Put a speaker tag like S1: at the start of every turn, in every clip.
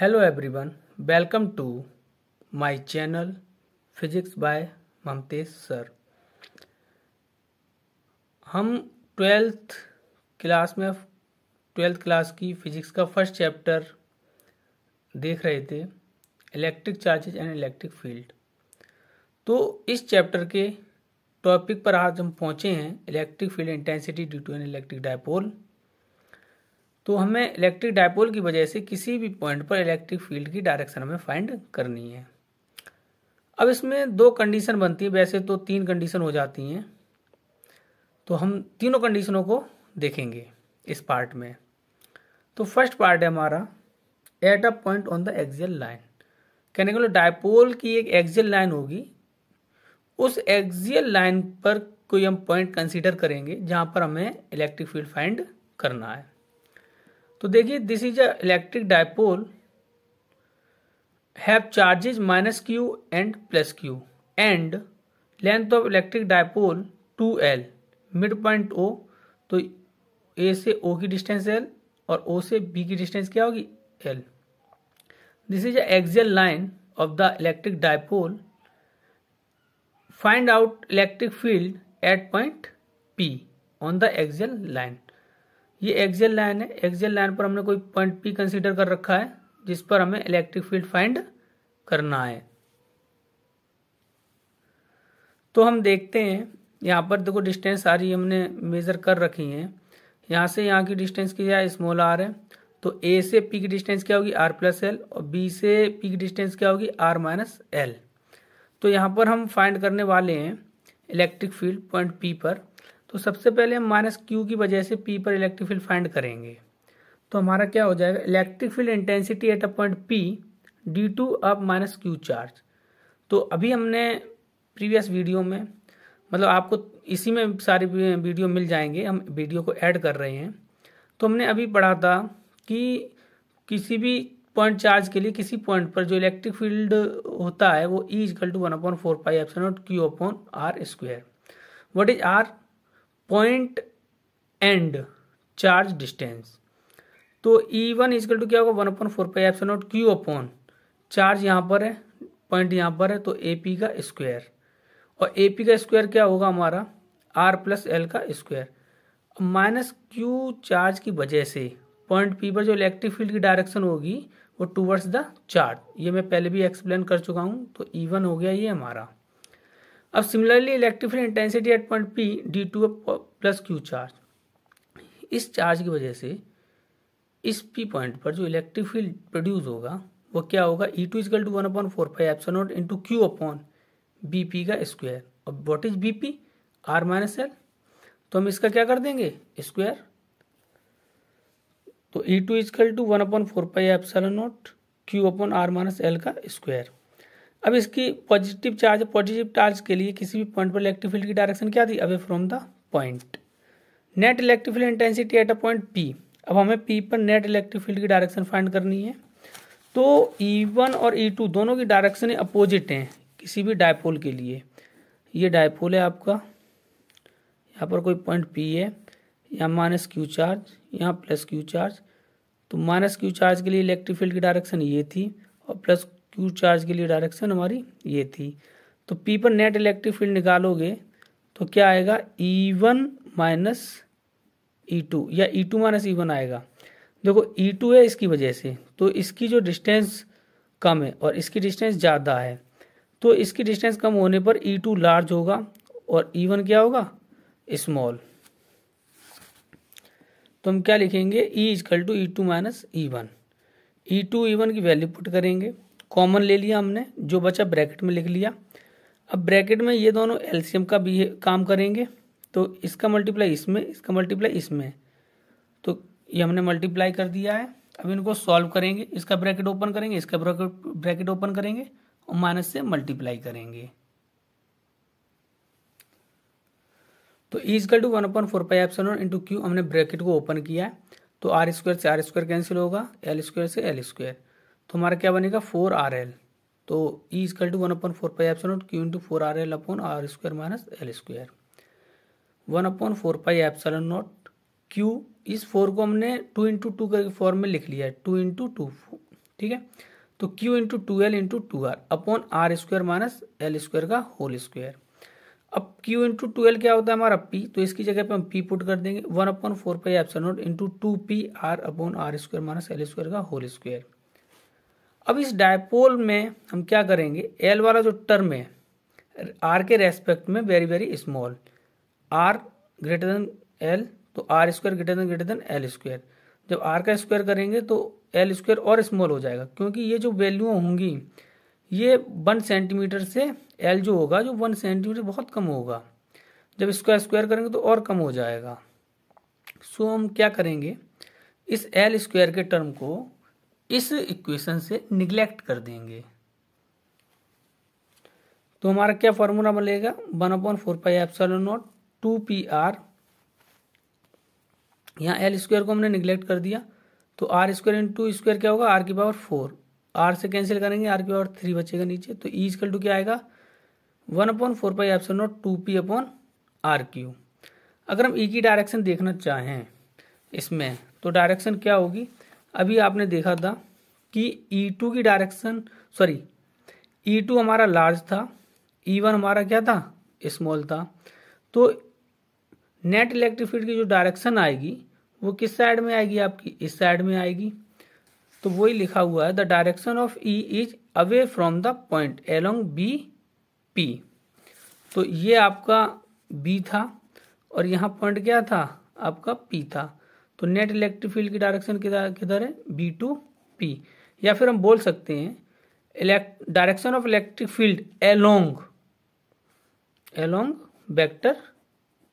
S1: Hello everyone welcome to my channel physics by Mamtesh sir हम twelfth class में twelfth class की physics का first chapter देख रहे थे electric charges and electric field तो इस चैप्टर के टॉपिक पर आज हम पहुंचे हैं electric field intensity due to an electric dipole तो हमें इलेक्ट्रिक डायपोल की वजह से किसी भी पॉइंट पर इलेक्ट्रिक फील्ड की डायरेक्शन हमें फाइंड करनी है अब इसमें दो कंडीशन बनती है वैसे तो तीन कंडीशन हो जाती हैं तो हम तीनों कंडीशनों को देखेंगे इस पार्ट में तो फर्स्ट पार्ट है हमारा at a point on the axial line कहने के लिए डायपोल की एक एक्सियल लाइन होगी उस एक्सियल लाइन पर कोई हम पॉइंट कंसीडर करेंगे जहाँ पर हमें इलेक्ट्रिक फील्ड फाइंड करना है तो देखिए this is a electric dipole have charges minus Q and plus Q and length of electric dipole two L mid point O तो ए से ओ की डिस्टेंस एल और ओ से बी की डिस्टेंस क्या होगी L this is axial line of the electric dipole find out electric field at point P on the axial line ये axial line है एक्जेल लाइन पर हमने कोई पॉइंट पी कंसीडर कर रखा है जिस पर हमें इलेक्ट्रिक फील्ड फाइंड करना है तो हम देखते हैं यहाँ पर देखो डिस्टेंस सारी हमने मेज़र कर रखी है यहाँ से यहाँ की डिस्टेंस क्या है स्मॉल आर है तो ए से पी की डिस्टेंस क्या होगी आर प्लस एल और बी से पी की डिस्टेंस क्या होगी आर माइनस एल तो यहाँ पर हम फाइंड करने वाले हैं इलेक्ट्रिक फील्ड पॉइंट पी पर तो सबसे पहले हम माइनस क्यू की वजह से पी पर इलेक्ट्रिक फील्ड फाइंड करेंगे तो हमारा क्या हो जाएगा electric field intensity at a point P due to अब माइनस क्यू चार्ज तो अभी हमने प्रीवियस वीडियो में मतलब आपको इसी में सारी वीडियो मिल जाएंगे हम वीडियो को ऐड कर रहे हैं तो हमने अभी पढ़ा था कि किसी भी पॉइंट चार्ज के लिए किसी पॉइंट पर जो इलेक्ट्रिक फील्ड होता है वो E is equal to one upon four pi epsilon Q upon R square what is R point and charge distance तो ई वन इजकल टू क्या होगा one upon four pi epsilon naught Q upon charge यहाँ पर है point यहाँ पर है तो ए पी का स्क्वायर और ए पी का स्क्वायर क्या होगा हमारा आर प्लस एल का स्क्वायर माइनस क्यू चार्ज की वजह से पॉइंट पी पर जो इलेक्ट्रिक फील्ड की डायरेक्शन होगी वो टूवर्ड्स द चार्ज ये मैं पहले भी एक्सप्लेन कर चुका हूँ तो ई e वन हो गया ये हमारा अब similarly electric field intensity at point P due to plus Q charge इस चार्ज की वजह से इस पी पॉइंट पर जो इलेक्ट्रिक फील्ड प्रोड्यूस होगा वो क्या होगा E two equal to one upon four five epsilon naught into Q upon B P का स्क्वायर और what is B P R minus L तो हम इसका क्या कर देंगे स्क्वायर तो E two equal to one upon four five epsilon naught Q upon R minus L का स्क्वायर अब इसकी पॉजिटिव चार्ज पॉजिटिव चार्ज के लिए किसी भी पॉइंट पर इलेक्ट्रिक फील्ड की डायरेक्शन क्या थी away from the point net electric field intensity at a point P अब हमें पी पर नेट इलेक्ट्रिक फील्ड की डायरेक्शन फाइंड करनी है तो ई e वन और ई e टू दोनों की डायरेक्शन अपोजिट हैं किसी भी डायपोल के लिए ये डायपोल है आपका यहाँ पर कोई पॉइंट पी है यहाँ माइनस क्यू चार्ज यहाँ प्लस क्यू चार्ज तो माइनस क्यू चार्ज के लिए इलेक्ट्रिक फील्ड की डायरेक्शन ये थी और प्लस क्यू चार्ज के लिए डायरेक्शन हमारी ये थी तो पी पर नेट इलेक्ट्रिक फील्ड निकालोगे तो क्या आएगा E one minus E two या E two minus E one आएगा देखो ई e टू है इसकी वजह से तो इसकी जो डिस्टेंस कम है और इसकी डिस्टेंस ज़्यादा है तो इसकी डिस्टेंस कम होने पर ई टू लार्ज होगा और ई e वन क्या होगा स्मॉल तो हम क्या लिखेंगे E is equal to E two minus E one E two E one की वैल्यू पुट करेंगे कॉमन ले लिया हमने जो बचा ब्रैकेट में लिख लिया अब ब्रैकेट में ये दोनों एलसीएम का भी काम करेंगे तो इसका मल्टीप्लाई इसमें इसका मल्टीप्लाई इसमें तो ये हमने मल्टीप्लाई कर दिया है अब इनको सॉल्व करेंगे इसका ब्रैकेट ओपन करेंगे इसका ब्रैकेट ओपन करेंगे और माइनस से मल्टीप्लाई करेंगे तो is equal to one upon four pi epsilon into Q हमने ब्रैकेट को ओपन किया है तो आर स्क्वायर से आर स्क्वायर कैंसिल होगा एल स्क्वायर से एल स्क्वायर तो हमारा क्या बनेगा फोर आर एल तो E is equal to one upon four pi epsilon naught Q into four R L upon R square minus L square one upon four pi epsilon naught Q इस four को हमने two into two करके form में लिख लिया है to into to ठीक है तो Q into two L into two R upon R square minus L square का होल स्क्वायर अब क्यू इंटू टू एल क्या होता है हमारा पी तो इसकी जगह पे हम पी पुट कर देंगे one upon four pi epsilon naught into two P R upon R square minus L square का होल स्क्वायर अब इस डायपोल में हम क्या करेंगे एल वाला जो टर्म है आर के रेस्पेक्ट में very very small R greater than L तो R square greater than greater than L square जब आर का स्क्वायर करेंगे तो एल स्क्वायर और स्मॉल हो जाएगा क्योंकि ये जो वैल्यू होंगी ये वन सेंटीमीटर से एल जो होगा जो वन सेंटीमीटर बहुत कम होगा जब स्क्वायर स्क्वायर करेंगे तो और कम हो जाएगा सो हम क्या करेंगे इस एल स्क्वायर के टर्म को इस इक्वेशन से निग्लेक्ट कर देंगे तो हमारा क्या फॉर्मूला मिलेगा one upon four pi epsilon naught two P R यहाँ एल स्क्वायर को हमने निग्लेक्ट कर दिया तो आर स्क्वायर टू स्क्वायर क्या होगा आर की पावर फोर आर से कैंसिल करेंगे आर की पावर थ्री बचेगा नीचे तो ई स्कल टू क्या आएगा one upon four pi epsilon naught two P upon R cube अगर हम ई e की डायरेक्शन देखना चाहें इसमें तो डायरेक्शन क्या होगी अभी आपने देखा था कि E2 की डायरेक्शन सॉरी E2 हमारा लार्ज था E1 हमारा क्या था स्मॉल था तो नेट इलेक्ट्रिक फील्ड की जो डायरेक्शन आएगी वो किस साइड में आएगी आपकी इस साइड में आएगी तो वही लिखा हुआ है the direction of E is away from the point along B P तो ये आपका बी था और यहाँ पॉइंट क्या था आपका पी था तो नेट इलेक्ट्रिक फील्ड की डायरेक्शन किधर है बी टू पी या फिर हम बोल सकते हैं direction of electric field along along vector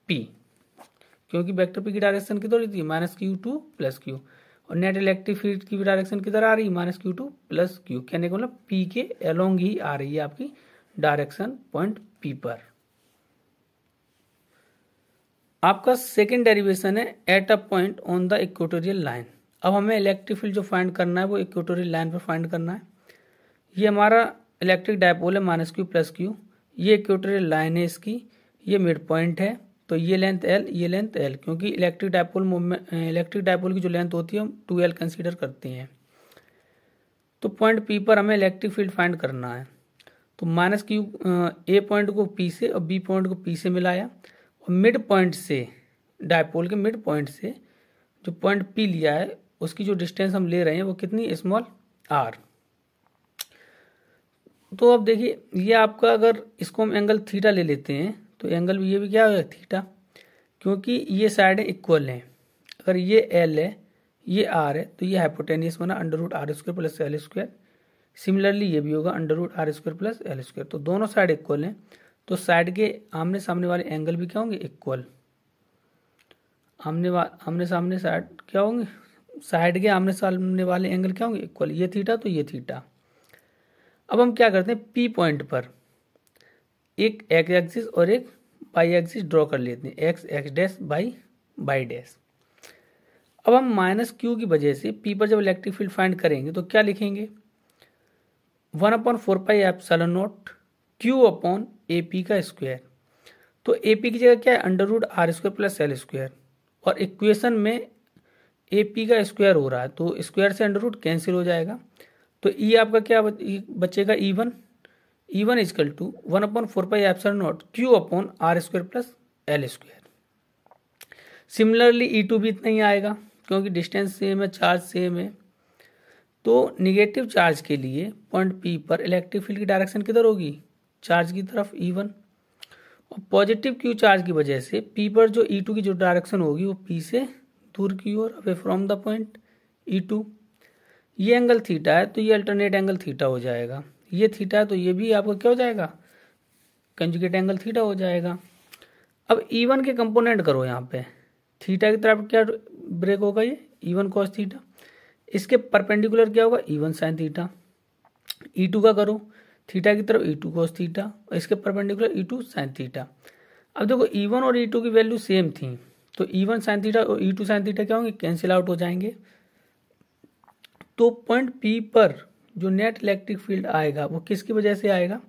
S1: P क्योंकि वेक्टर पी की डायरेक्शन किधर होती है minus Q to plus Q और नेट इलेक्ट्रिक फील्ड की डायरेक्शन किधर आ रही है minus Q to plus Q कहने का मतलब पी के एलोंग ही आ रही है आपकी डायरेक्शन पॉइंट पी पर आपका सेकेंड डेरिवेशन है at a point on the equatorial line अब हमें इलेक्ट्रिक फील्ड जो फाइंड करना है वो इक्वेटोरियल लाइन पर फाइंड करना है ये हमारा इलेक्ट्रिक डायपोल है माइनस क्यू प्लस क्यू ये इक्वेटोरियल लाइन है इसकी ये मिड पॉइंट है तो ये लेंथ एल ये लेंथ एल क्योंकि electric dipole movement electric dipole की जो लेंथ होती है हम टू एल कंसिडर करते हैं तो पॉइंट पी पर हमें इलेक्ट्रिक फील्ड फाइंड करना है तो माइनस क्यू ए पॉइंट को पी से और बी पॉइंट को पी से मिलाया और मिड पॉइंट से डायपोल के मिड पॉइंट से जो पॉइंट पी लिया है उसकी जो डिस्टेंस हम ले रहे हैं वो कितनी स्मॉल आर तो अब देखिए ये आपका अगर इसको हम एंगल थीटा ले लेते हैं तो एंगल ये भी क्या हो गया थीटा क्योंकि ये साइडें इक्वल हैं अगर ये एल है ये आर है तो ये हाइपोटेनियस बना under root R square plus L square similarly ये भी होगा under root R square plus L square तो दोनों साइड इक्वल हैं तो साइड के आमने सामने वाले एंगल भी क्या होंगे इक्वल आमने आमने सामने साइड क्या होंगे साइड के आमने सामने वाले एंगल क्या होंगे इक्वल ये थीटा तो ये थीटा अब हम क्या करते हैं पी पॉइंट पर एक एक्स एक्सिस और एक बाई एक्सिस ड्रॉ कर लेते हैं X X dash Y Y dash अब हम माइनस क्यू की वजह से पी पर जब इलेक्ट्रिक फील्ड फाइंड करेंगे तो क्या लिखेंगे one upon four pi epsilon naught Q upon A P का स्क्वायर तो ए पी की जगह क्या है under root R square plus L square और इक्वेशन में ए पी का स्क्वायर हो रहा है तो स्क्वायर से अंडर रूट कैंसिल हो जाएगा तो ई e आपका क्या e बचेगा E one E one is equal to one upon four pi epsilon naught Q upon R square plus L square similarly E two भी इतना ही आएगा क्योंकि डिस्टेंस सेम है चार्ज सेम है तो निगेटिव चार्ज के लिए पॉइंट पी पर इलेक्ट्रिक फील्ड की डायरेक्शन किधर होगी चार्ज की तरफ ई e वन और पॉजिटिव क्यू चार्ज की वजह से पी पर जो ई e टू की जो डायरेक्शन होगी वो पी से दूर की ओर away from the point E two ये एंगल थीटा है तो ये अल्टरनेट एंगल थीटा हो जाएगा ये थीटा है तो ये भी आपका क्या हो जाएगा कंजुगेट एंगल थीटा हो जाएगा अब ई e वन के कंपोनेंट करो यहाँ पे थीटा की तरफ क्या ब्रेक होगा ये ई वन कॉस थीटा इसके परपेंडिकुलर क्या होगा E one sine theta E two का करो थीटा की तरफ ई टू कोस थीटा और इसके perpendicular E two sine theta अब देखो ई e वन और ई e टू की वैल्यू सेम थी तो ई वन साइन थीटा और ई टू साइन थीटा क्या होंगे कैंसिल आउट हो जाएंगे तो पॉइंट पी पर जो नेट इलेक्ट्रिक फील्ड आएगा वो किसकी वजह से आएगा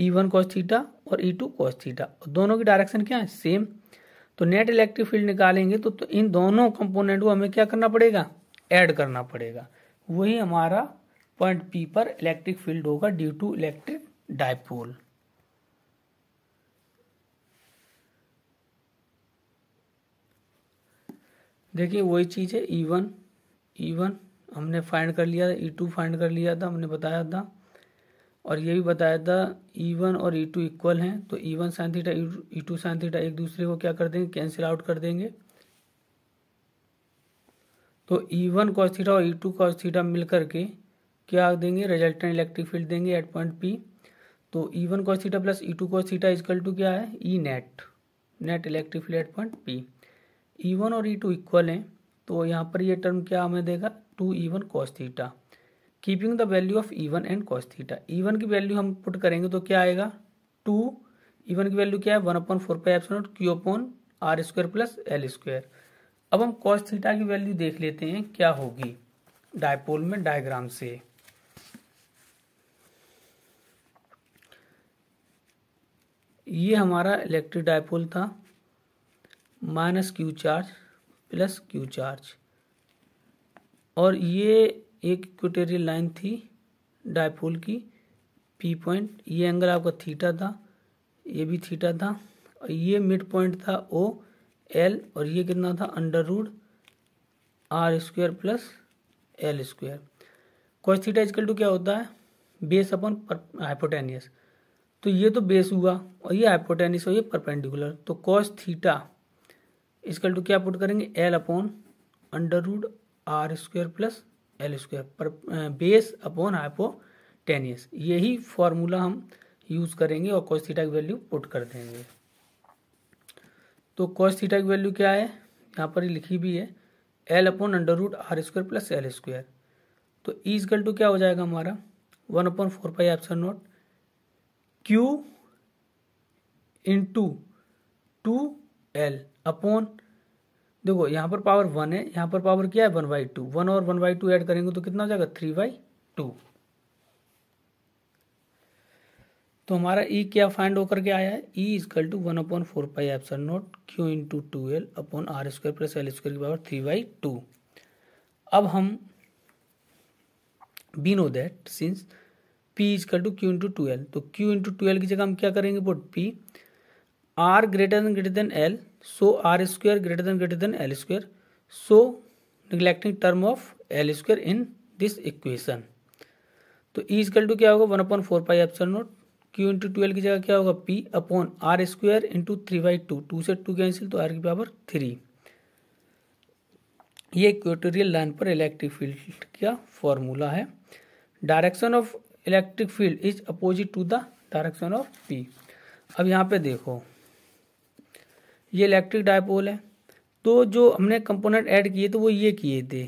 S1: ई वन कोस थीटा और ई टू कोस थीटा और दोनों की डायरेक्शन क्या है सेम तो नेट इलेक्ट्रिक फील्ड निकालेंगे तो, तो इन दोनों कंपोनेंट को हमें क्या करना पड़ेगा ऐड करना पड़ेगा वही हमारा पॉइंट पी पर इलेक्ट्रिक फील्ड होगा ड्यू टू इलेक्ट्रिक डायपोल देखिए वही चीज है ई वन ई वन हमने फाइंड कर लिया था ई टू फाइंड कर लिया था हमने बताया था और ये भी बताया था ई e वन और ई टू इक्वल हैं तो E one sine theta E two sine theta एक दूसरे को क्या कर देंगे कैंसिल आउट कर देंगे तो ई वन थीटा और ई टू थीटा मिलकर के क्या देंगे रिजल्टेंट इलेक्ट्रिक फील्ड देंगे एट पॉइंट पी तो E one cos theta plus E two cos theta is equal to क्या है E net net electric field at point P E one और ई टू इक्वल हैं तो यहाँ पर ये टर्म क्या हमें देगा two E one cos theta keeping the value of E one and cos theta E one की वैल्यू हम पुट करेंगे तो क्या आएगा टू ई वन की वैल्यू क्या है one upon four pi epsilon Q upon R square plus L square अब हम कॉस थीटा की वैल्यू देख लेते हैं क्या होगी डायपोल में डायग्राम से ये हमारा इलेक्ट्रिक डायपोल था minus Q charge plus Q charge और ये एक इक्वेटेरियल लाइन थी डायपोल की पी पॉइंट ये एंगल आपका थीटा था ये भी थीटा था और ये मिड पॉइंट था ओ एल और ये कितना था under root R square plus L square cos theta is equal to क्या होता है बेस अपॉन हाइपोटेनियस तो ये तो बेस हुआ और ये हाइपोटेनिस और ये परपेंडिकुलर तो कॉस थीटा इसकल टू क्या पुट करेंगे L upon under root R square plus L square पर बेस अपॉन हाइपोटेनियस यही फॉर्मूला हम यूज़ करेंगे और कॉस थीटा की वैल्यू पुट कर देंगे तो कॉस थीटा की वैल्यू क्या है यहाँ पर लिखी भी है L upon under root R square plus L square तो ई e टू क्या हो जाएगा हमारा one upon four pi epsilon naught Q into two L upon देखो यहाँ पर पावर वन है यहाँ पर पावर क्या है वन बाई टू वन और वन बाई टू एड करेंगे तो कितना हो जाएगा थ्री बाई टू तो हमारा ई e क्या फाइंड होकर के आया है E is equal to one upon four pi सर naught Q two two L upon R square plus L square की पावर थ्री बाई टू अब हम we know that since P is equal to Q into twelve तो Q into twelve की जगह हम क्या करेंगे put P R greater than greater than L so R square greater than greater than L square so neglecting term of L square in this equation तो E equal to क्या होगा one upon four pi epsilon naught Q into twelve की जगह क्या होगा P upon R square into three by two two से two cancel तो R की पावर थ्री ये इक्वेटोरियल लाइन पर इलेक्ट्रिक फील्ड का फॉर्मूला है direction of electric field is opposite to the direction of P अब यहाँ पे देखो ये इलेक्ट्रिक डायपोल है तो जो हमने कंपोनेंट ऐड किए तो वो ये किए थे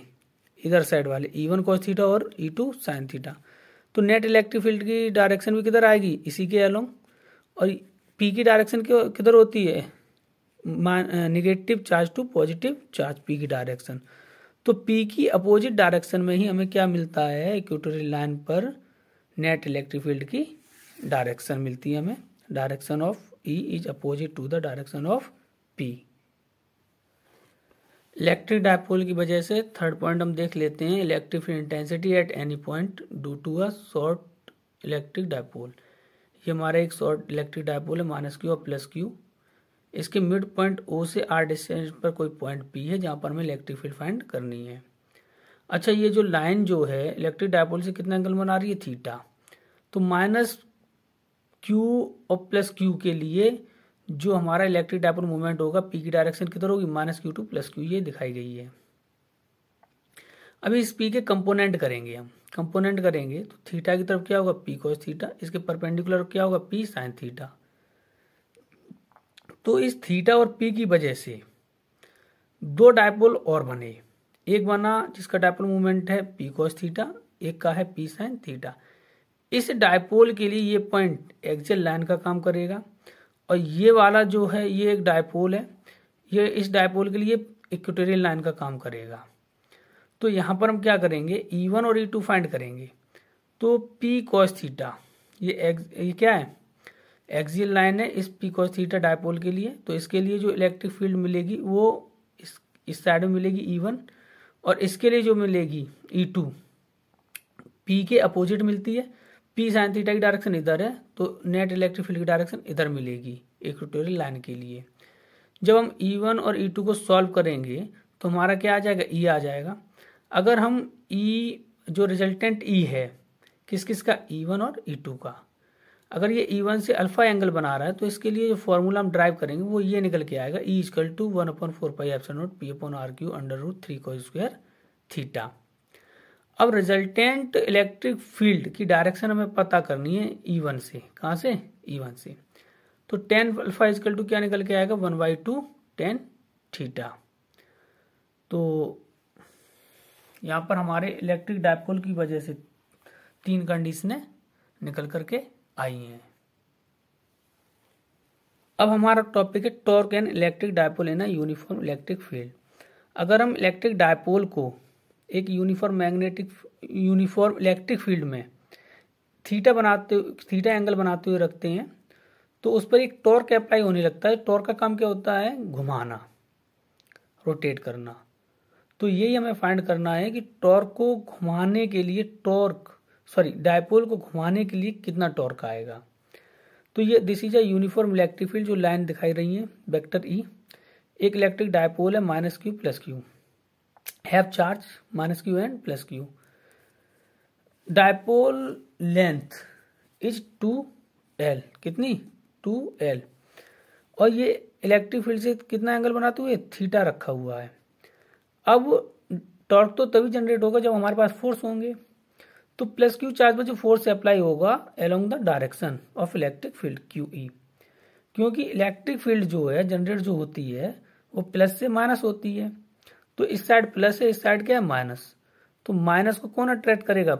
S1: इधर साइड वाले ई वन कॉस थीटा और ई टू साइन थीटा तो नेट इलेक्ट्रिक फील्ड की डायरेक्शन भी किधर आएगी इसी के अलोंग और पी की डायरेक्शन किधर होती है negative charge to positive charge P की डायरेक्शन तो पी की अपोजिट डायरेक्शन में ही हमें क्या मिलता है इक्वेटोरियल लाइन पर नेट इलेक्ट्रिक फील्ड की डायरेक्शन मिलती है हमें direction of E is opposite to the direction of P electric dipole की वजह से थर्ड पॉइंट हम देख लेते हैं electric field intensity at any point due to a short electric dipole ये हमारा एक शॉर्ट इलेक्ट्रिक डायपोल है माइनस क्यू और प्लस क्यू इसके मिड पॉइंट ओ से आर डिस्टेंस पर कोई पॉइंट पी है जहाँ पर हमें इलेक्ट्रिक फील्ड फाइंड करनी है अच्छा ये जो लाइन जो है इलेक्ट्रिक डायपोल से कितना एंगल बना रही है थीटा तो माइनस क्यू और प्लस क्यू के लिए जो हमारा इलेक्ट्रिक डायपोल मूवमेंट होगा पी की डायरेक्शन किधर होगी minus Q to plus Q ये दिखाई गई है अभी इस पी के कंपोनेंट करेंगे हम कंपोनेंट करेंगे तो थीटा की तरफ क्या होगा पी कोस थीटा इसके परपेंडिकुलर क्या होगा पी साइन थीटा तो इस थीटा और पी की वजह से दो डायपोल और बने एक बना जिसका डायपोल मूवमेंट है पी कोस थीटा एक का है पी साइन थीटा इस डायपोल के लिए ये पॉइंट एक्जल लाइन का काम करेगा और ये वाला जो है ये एक डायपोल है ये इस डायपोल के लिए इक्वेटोरियल लाइन का काम करेगा तो यहाँ पर हम क्या करेंगे ई e वन और ई टू फाइंड करेंगे तो पी कॉस थीटा ये एक्स ये क्या है एक्जियल लाइन है इस पी कॉस थीटा डायपोल के लिए तो इसके लिए जो इलेक्ट्रिक फील्ड मिलेगी वो इस इस साइड में मिलेगी ई e वन और इसके लिए जो मिलेगी ई टू पी के अपोजिट मिलती है पी साइन थीटा की डायरेक्शन इधर है तो नेट इलेक्ट्रिक फील्ड की डायरेक्शन इधर मिलेगी इक्वेटोरियल लाइन के लिए जब हम ई e वन और ई e टू को सॉल्व करेंगे तो हमारा क्या आ जाएगा ई e आ जाएगा अगर हम ई जो रिजल्टेंट ई है किस किस का ई वन और ई टू का अगर ये ई वन से अल्फा एंगल बना रहा है तो इसके लिए जो फॉर्मूला हम ड्राइव करेंगे वो ये निकल के आएगा E is equal to one upon four pi epsilon naught P upon R cube under root three को स्क्वायर थीटा अब रिजल्टेंट इलेक्ट्रिक फील्ड की डायरेक्शन हमें पता करनी है ई e वन से कहाँ से ई e वन से तो टेन अल्फा इजकल टू क्या निकल के आएगा one by two tan theta तो यहाँ पर हमारे इलेक्ट्रिक डायपोल की वजह से तीन कंडीशनें निकल करके आई हैं अब हमारा टॉपिक है torque and electric dipole in uniform electric field अगर हम इलेक्ट्रिक डायपोल को एक uniform magnetic uniform electric field में थीटा बनाते थीटा एंगल बनाते हुए रखते हैं तो उस पर एक टॉर्क अप्लाई होने लगता है टॉर्क का काम क्या होता है घुमाना रोटेट करना तो यही हमें फाइंड करना है कि टॉर्क को घुमाने के लिए टॉर्क सॉरी डायपोल को घुमाने के लिए कितना टॉर्क आएगा तो ये this is a uniform electric field जो लाइन दिखाई रही e। है वेक्टर ई एक इलेक्ट्रिक डायपोल है minus Q plus Q have charge minus Q and plus Q dipole length is two L कितनी टू एल और ये इलेक्ट्रिक फील्ड से कितना एंगल बनाते हुए थीटा रखा हुआ है अब टॉर्क तो तभी जनरेट होगा जब हमारे पास फोर्स होंगे तो प्लस क्यू चार्ज पर जो फोर्स अप्लाई होगा along the direction of electric field Q E क्योंकि इलेक्ट्रिक फील्ड जो है जनरेट जो होती है वो प्लस से माइनस होती है तो इस साइड प्लस है इस साइड क्या है माइनस तो माइनस को कौन अट्रैक्ट करेगा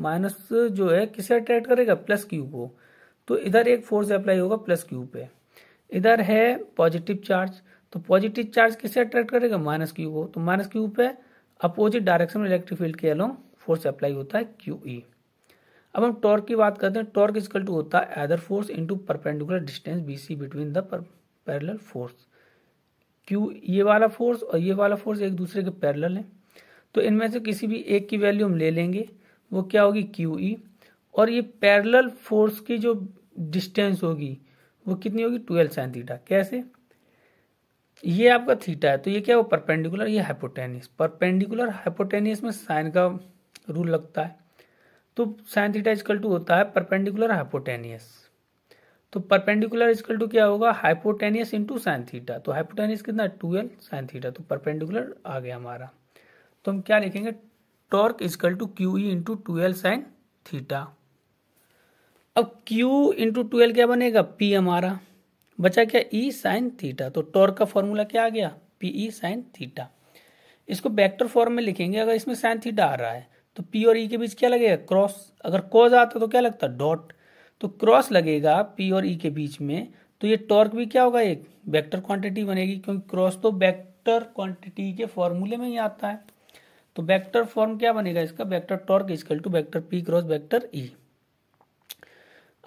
S1: माइनस जो है किसे अट्रैक्ट करेगा प्लस क्यू को तो इधर एक फोर्स अप्लाई होगा प्लस क्यू पे इधर है पॉजिटिव चार्ज तो पॉजिटिव चार्ज किसे अट्रैक्ट करेगा माइनस क्यू को तो माइनस क्यू पे अपोजिट डायरेक्शन में इलेक्ट्रिक फील्ड के अलोंग फोर्स अप्लाई होता है क्यू ई e. अब हम टॉर्क की बात करते हैं टॉर्क इजकल टू होता है either force into perpendicular distance B C between the parallel force Q ये वाला फोर्स और ये वाला फोर्स एक दूसरे के पैरेलल है तो इनमें से किसी भी एक की वैल्यू हम ले लेंगे वो क्या होगी क्यू ई e। और ये पैरेलल फोर्स की जो डिस्टेंस होगी वो कितनी होगी ट्वेल्व साइन थीटा कैसे ये आपका थीटा है तो ये क्या वो परपेंडिकुलर ये हाइपोटेनियस परपेंडिकुलर हाइपोटेनियस में साइन का रूल लगता है तो साइन थीटा इजकल टू होता है परपेंडिकुलर हाइपोटेनियस तो परपेंडिकुलर इजकल टू क्या होगा हाइपोटेनियस इंटू साइन थीटा तो हाइपोटेनियस कितना ट्वेल्व साइन थीटा तो परपेंडिकुलर आ गया हमारा तो हम क्या लिखेंगे torque equal to Q E into two L sine theta अब क्यू इंटू ट्वेल्व क्या बनेगा पी हमारा बचा क्या ई साइन थीटा तो टॉर्क का फॉर्मूला क्या आ गया पी ई साइन थीटा इसको वेक्टर फॉर्म में लिखेंगे अगर इसमें साइन थीटा आ रहा है तो पी और E के बीच क्या लगेगा क्रॉस अगर कॉज आता तो क्या लगता डॉट तो क्रॉस लगेगा पी और ई e के बीच में तो ये टॉर्क भी क्या होगा एक वेक्टर क्वांटिटी बनेगी क्योंकि क्रॉस तो वेक्टर क्वांटिटी के फॉर्मूले में ही आता है तो वेक्टर फॉर्म क्या बनेगा इसका vector torque equal to vector P cross vector E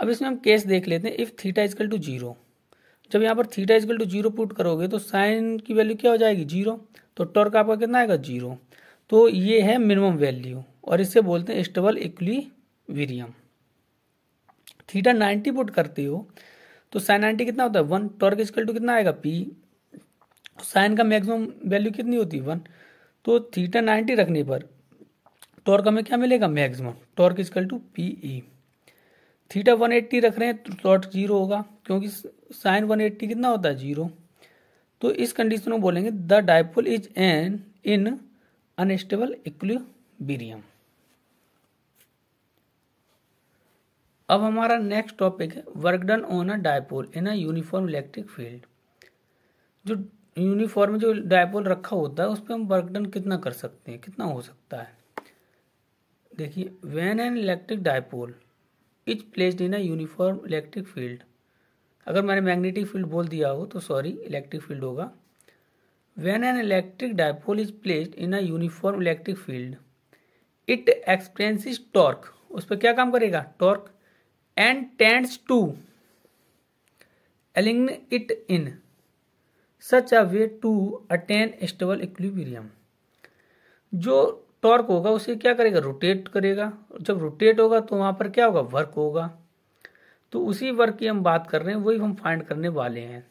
S1: अब इसमें हम केस देख लेते हैं if theta is equal to zero जब यहाँ पर theta is equal to zero put करोगे तो साइन की वैल्यू क्या हो जाएगी जीरो तो टॉर्क आपका कितना आएगा जीरो तो ये है मिनिमम वैल्यू और इसे बोलते हैं स्टेबल वीरियम थीटा नाइन्टी पुट करते हो तो साइन नाइन्टी कितना होता है वन टॉर्क स्कल टू कितना आएगा पी साइन तो का मैक्सिमम वैल्यू कितनी होती है वन तो थीटा नाइन्टी रखने पर टॉर्क हमें क्या मिलेगा maximum torque equal to P E theta one eighty रख रहे हैं तो टॉर्क जीरो होगा क्योंकि साइन वन एट्टी कितना होता है जीरो तो इस कंडीशन में बोलेंगे the dipole is an in unstable equilibrium अब हमारा नेक्स्ट टॉपिक है work done on a dipole in a uniform electric field जो यूनिफॉर्म जो डायपोल रखा होता है उस पर हम वर्क डन कितना कर सकते हैं कितना हो सकता है देखिए when an electric dipole is placed in a uniform electric field अगर मैंने मैग्नेटिक फील्ड बोल दिया हो तो सॉरी इलेक्ट्रिक फील्ड होगा when an electric dipole is placed in a uniform electric field it experiences torque उस पर क्या काम करेगा टॉर्क एंड टेंड्स टू एलिंग it in such a way to attain stable equilibrium जो टॉर्क होगा उसे क्या करेगा रोटेट करेगा जब रोटेट होगा तो वहाँ पर क्या होगा वर्क होगा तो उसी वर्क की हम बात कर रहे हैं वही हम फाइंड करने वाले हैं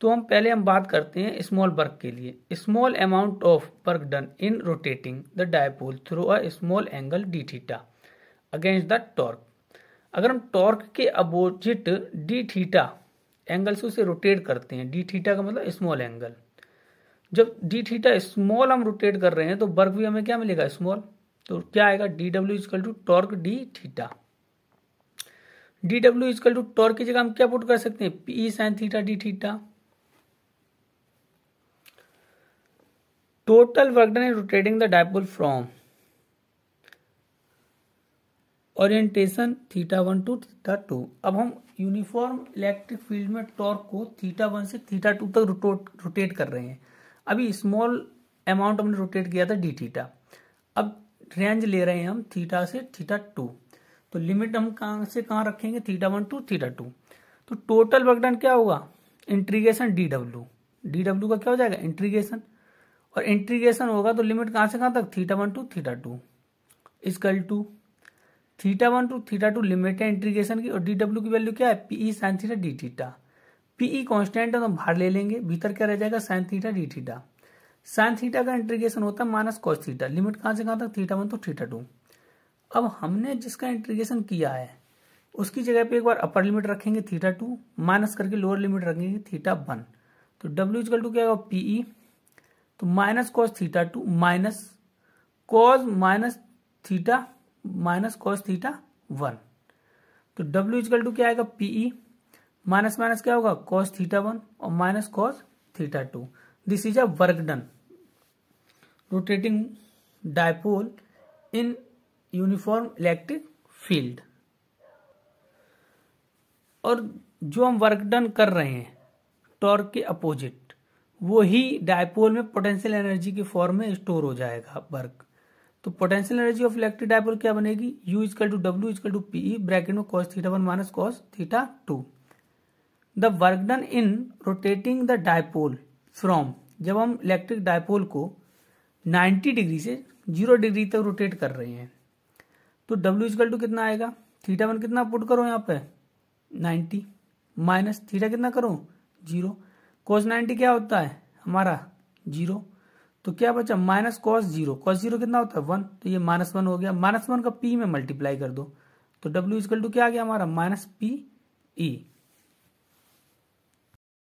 S1: तो हम पहले हम बात करते हैं स्मॉल वर्क के लिए small amount of work done in rotating the dipole through a small angle D theta against the torque अगर हम टॉर्क के अपोजिट डी थीटा एंगल से उसे रोटेट करते हैं डी थीटा का मतलब स्मॉल एंगल जब डी थीटा स्मॉल हम रोटेट कर रहे हैं तो वर्क भी हमें क्या मिलेगा स्मॉल तो क्या आएगा D W equal to torque D theta D W equal to torque की जगह हम क्या पुट कर सकते हैं P sine theta D theta total work done in rotating the dipole from orientation theta one to theta two अब हम uniform electric field में टॉर्क को थीटा वन से थीटा टू तक रोटेट कर रहे हैं अभी स्मॉल अमाउंट हमने रोटेट किया था डी थीटा अब रेंज ले रहे हैं हम थीटा से थीटा टू तो लिमिट हम कहाँ से कहाँ रखेंगे theta one to theta two तो टोटल वर्कडन क्या होगा integration D W D W का क्या हो जाएगा इंट्रीगेशन और इंट्रीगेशन होगा तो लिमिट कहाँ से कहाँ तक theta one to theta two equal to theta one to theta two limit है इंटीग्रेशन की और डी डब्ल्यू की वैल्यू क्या है P E sine theta D theta P E constant है तो हम बाहर ले लेंगे भीतर क्या रह जाएगा sine theta D theta sine theta का इंटीग्रेशन होता है माइनस कॉस थीटा लिमिट कहाँ से कहाँ तक theta one to theta two अब हमने जिसका इंटीग्रेशन किया है उसकी जगह पे एक बार अपर लिमिट रखेंगे थीटा टू माइनस करके लोअर लिमिट रखेंगे थीटा वन तो डब्ल्यू इजकल टू क्या होगा पीई e। तो minus cos theta two minus cos minus theta minus cos theta one तो डब्ल्यू इजकल टू क्या आएगा पीई e। माइनस माइनस क्या होगा कॉस थीटा वन और minus cos theta two this is a work done rotating dipole in uniform electric field और जो हम work done कर रहे हैं टॉर्क के अपोजिट वो ही डायपोल में पोटेंशियल एनर्जी के फॉर्म में स्टोर हो जाएगा वर्क तो potential energy of electric dipole क्या बनेगी U equal to W equal to P E bracket में cos theta one minus cos theta two the work done in rotating the dipole from जब हम electric dipole को 90 degree से zero degree तक rotate कर रहे हैं तो डब्ल्यू इजकल टू कितना आएगा थीटा वन कितना पुट करो यहाँ पे 90 माइनस थीटा कितना करो जीरो कॉस 90 क्या होता है हमारा जीरो तो क्या बचा minus cos zero cos zero कितना होता है वन तो ये माइनस वन हो गया माइनस वन का पी में मल्टीप्लाई कर दो तो डब्ल्यू इजकल टू क्या आ गया हमारा माइनस पी ई e।